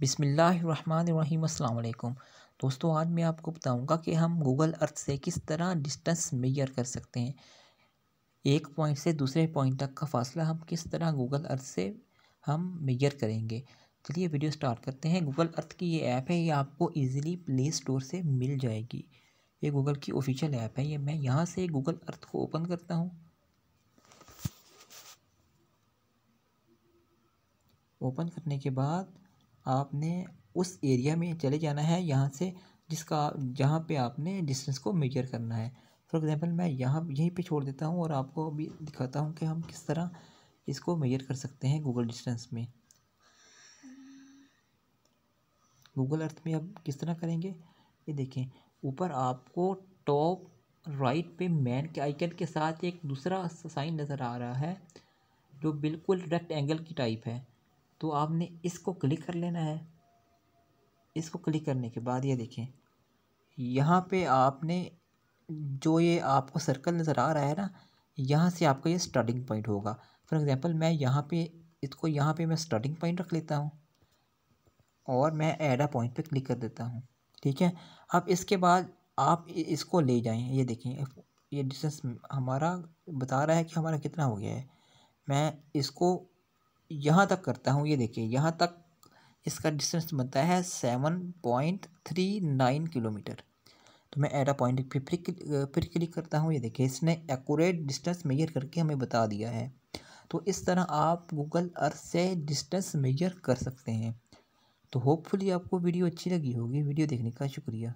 बिसमीम् अल्लाम दोस्तों आज मैं आपको बताऊंगा कि हम गूगल अर्थ से किस तरह डिस्टेंस मेजर कर सकते हैं एक पॉइंट से दूसरे पॉइंट तक का फासला हम किस तरह गूगल अर्थ से हम मेजर करेंगे चलिए वीडियो स्टार्ट करते हैं गूगल अर्थ की ये ऐप है ये आपको इजीली प्ले स्टोर से मिल जाएगी ये गूगल की ऑफिशियल ऐप है ये मैं यहाँ से गूगल अर्थ को ओपन करता हूँ ओपन करने के बाद आपने उस एरिया में चले जाना है यहाँ से जिसका जहाँ पे आपने डिस्टेंस को मेजर करना है फॉर एग्ज़ाम्पल मैं यहाँ यहीं पे छोड़ देता हूँ और आपको अभी दिखाता हूँ कि हम किस तरह इसको मेजर कर सकते हैं गूगल डिस्टेंस में गूगल अर्थ में अब किस तरह करेंगे ये देखें ऊपर आपको टॉप राइट पे मैन के आइकन के साथ एक दूसरा साइन नज़र आ रहा है जो बिल्कुल डायरेक्ट एंगल की टाइप है तो आपने इसको क्लिक कर लेना है इसको क्लिक करने के बाद ये देखें यहाँ पे आपने जो ये आपको सर्कल नज़र आ रहा है ना यहाँ से आपका ये स्टार्टिंग पॉइंट होगा फॉर एग्ज़ाम्पल मैं यहाँ पे इसको यहाँ पे मैं स्टार्टिंग पॉइंट रख लेता हूँ और मैं एडा पॉइंट पे क्लिक कर देता हूँ ठीक है अब इसके बाद आप इसको ले जाएँ ये देखें ये डिस्टेंस हमारा बता रहा है कि हमारा कितना हो गया है मैं इसको यहाँ तक करता हूँ ये देखिए यहाँ तक इसका डिस्टेंस बनता है seven point three nine kilometre तो मैं एट अ पॉइंट फिर फिर क्लिक करता हूँ ये देखिए इसने एक्यूरेट डिस्टेंस मेजर करके हमें बता दिया है तो इस तरह आप गूगल अर्थ से डिस्टेंस मेजर कर सकते हैं तो होपफुली आपको वीडियो अच्छी लगी होगी वीडियो देखने का शुक्रिया